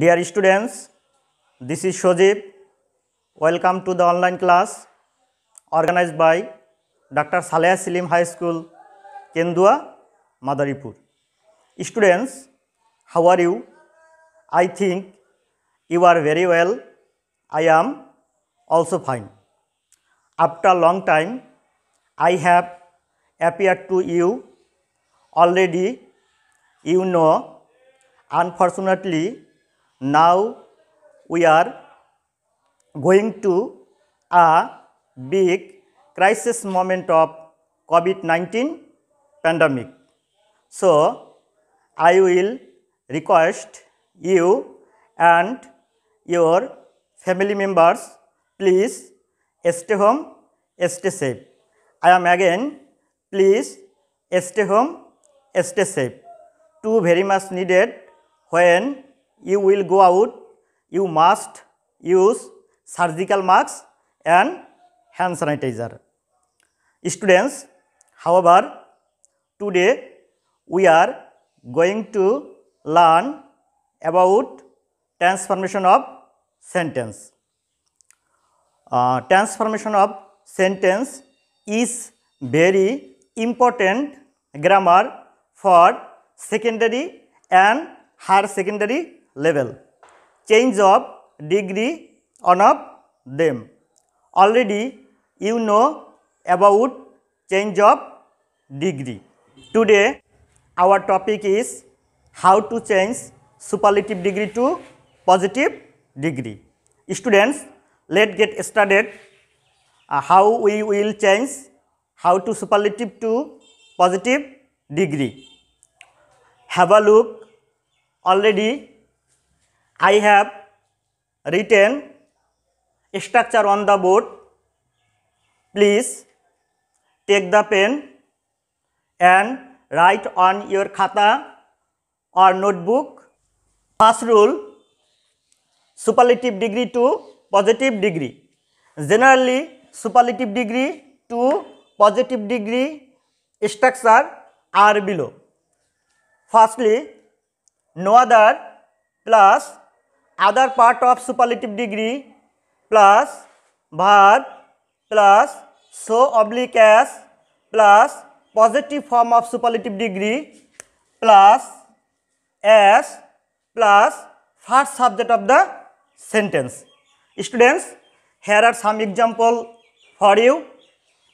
Deer students this is Sajib welcome to the online class organized by doctor Saleya Selim high school Kendua Madaripur students how are you I think you are very well I am also fine after long time I have appear to you already you know unfortunately, Now we are going to a big crisis moment of COVID-19 pandemic. So I will request you and your family members please stay home, stay safe. I am again please stay home, stay safe. Two very much needed when you will go out, you must use surgical masks and hand sanitizer. Students, however, today we are going to learn about transformation of sentence. Uh, transformation of sentence is very important grammar for secondary and higher secondary level, change of degree on of them. Already you know about change of degree. Today our topic is how to change superlative degree to positive degree. Students, let get started uh, how we will change how to superlative to positive degree. Have a look already I have written structure on the board. Please take the pen and write on your khata or notebook. First rule, superlative degree to positive degree. Generally, superlative degree to positive degree structure are below. Firstly, no other plus other part of superlative degree plus verb plus so oblique as plus positive form of superlative degree plus as plus first subject of the sentence students here are some example for you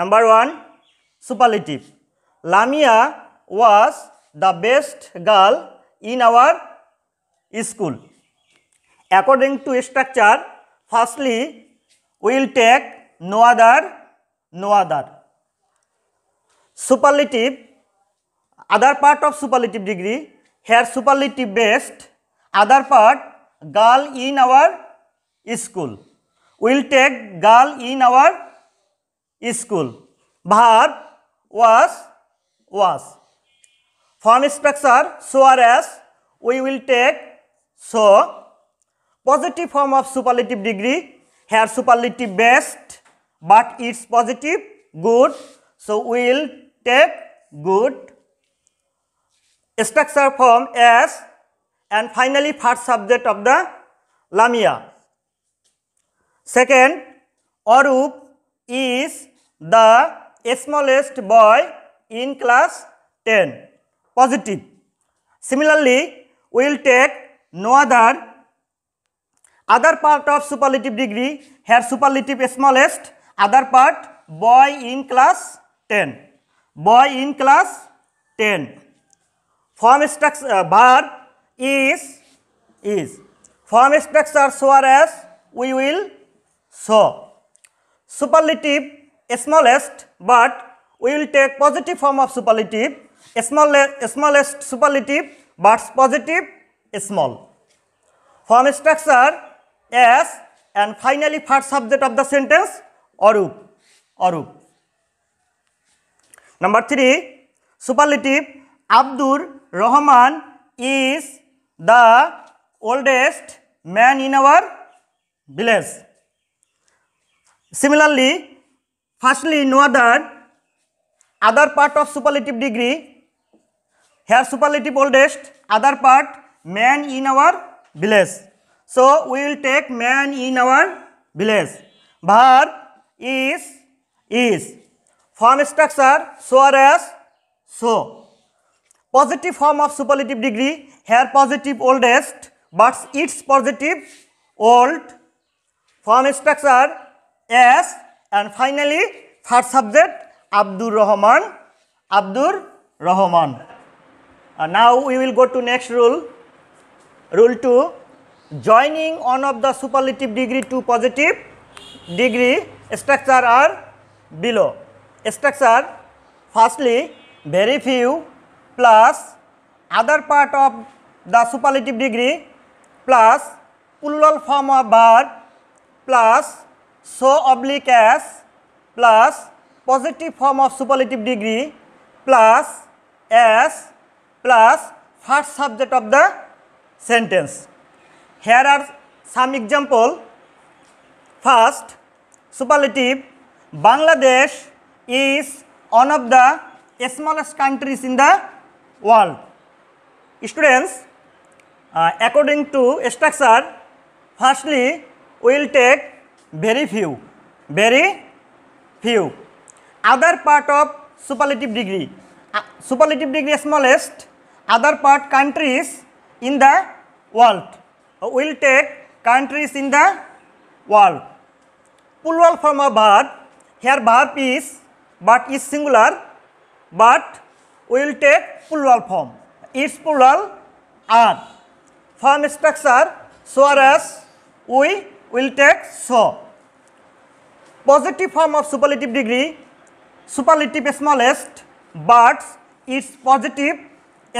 number one superlative Lamia was the best girl in our school according to structure firstly will take no other no other superlative other part of superlative degree here superlative best other part girl in our school will take girl in our school verb was was form structure so or as we will take so positive form of superlative degree. Here superlative best, but it's positive, good. So we'll take good. Structure form as, and finally first subject of the Lamia. Second, Arup is the smallest boy in class 10. Positive. Similarly, we will take no other other part of superlative degree here superlative smallest other part boy in class 10 boy in class 10 form structure uh, verb is is form structure so as we will show superlative smallest but we will take positive form of superlative smallest, smallest superlative but positive small form structure as and finally first subject of the sentence Arup Arup number three superlative Abdur Rahman is the oldest man in our village similarly firstly no other other part of superlative degree here superlative oldest other part man in our village So we will take man in our village. Verb is is. Form structure so or as so. Positive form of superlative degree here positive oldest but its positive old form structure as and finally third subject Abdur Rahman Abdur Rahman. Uh, now we will go to next rule. Rule two. joining one of the superlative degree to positive degree structure are below. Structure firstly very few plus other part of the superlative degree plus plural form of verb plus so oblique as plus positive form of superlative degree plus as plus first subject of the sentence. here are some example first superlative bangladesh is one of the smallest countries in the world students uh, according to structure firstly will take very few very few other part of superlative degree uh, superlative degree smallest other part countries in the world Uh, will take countries in the world. Plural form of verb, here verb is but is singular but will take plural form. Its plural are. Form structure so as we will take so. Positive form of superlative degree, superlative smallest but its positive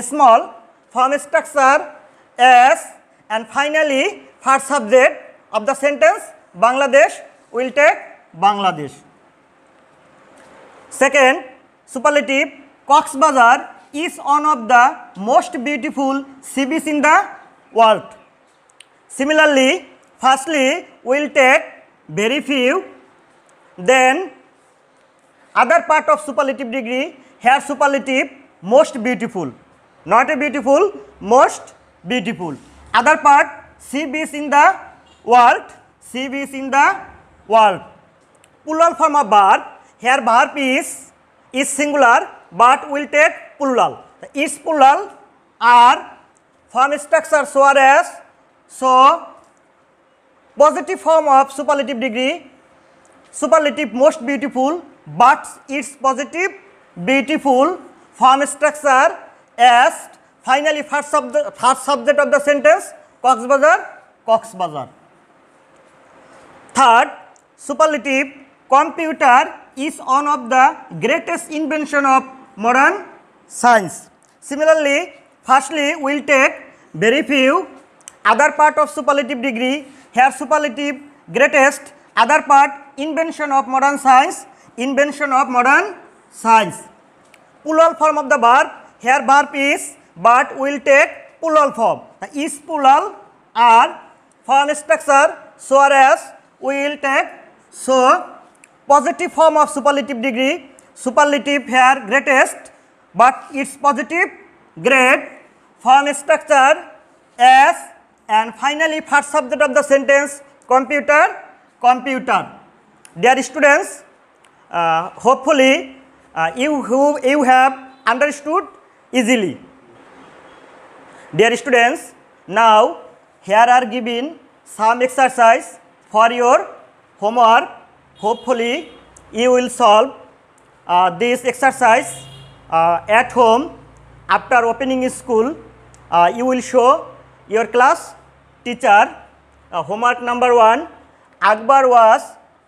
small form structure as and finally first subject of the sentence Bangladesh will take Bangladesh. Second superlative cox bazar is one of the most beautiful sea in the world. Similarly, firstly will take very few then other part of superlative degree here superlative most beautiful not a beautiful most beautiful other part cb is in the world cb is in the world plural form of verb here verb is is singular but will take plural the is plural are form structure so are as so positive form of superlative degree superlative most beautiful but its positive beautiful form structure as finally first subject first subject of the sentence Cox's Bazar Cox's Bazar third superlative computer is on of the greatest invention of modern science similarly firstly will take very few other part of superlative degree hair superlative greatest other part invention of modern science invention of modern science পুলাল form of the বার্ভ hair বার্ভ is but will take plural form. Now, is plural are form structure so as will take so positive form of superlative degree superlative here greatest but its positive grade form structure as and finally first subject of the sentence computer computer dear students uh, hopefully uh, you who you have understood easily Dear students, now here are given some exercise for your homework. Hopefully, you will solve uh, this exercise uh, at home after opening school. Uh, you will show your class teacher. Uh, homework number one, Akbar was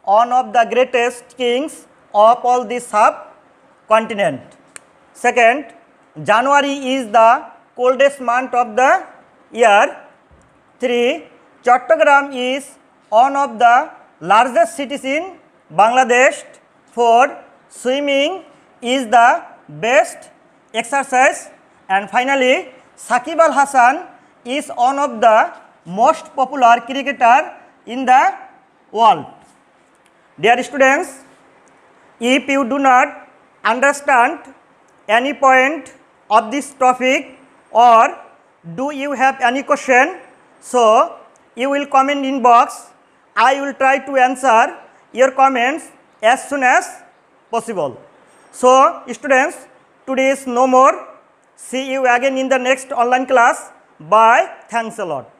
one of the greatest kings of all the subcontinent. Second, January is the coldest month of the year. 3. Chattogram is one of the largest cities in Bangladesh. 4. Swimming is the best exercise. And finally, Sakib Al Hasan is one of the most popular cricketer in the world. Dear students, if you do not understand any point of this topic, or do you have any question? So, you will comment in box. I will try to answer your comments as soon as possible. So, students, today is no more. See you again in the next online class. Bye. Thanks a lot.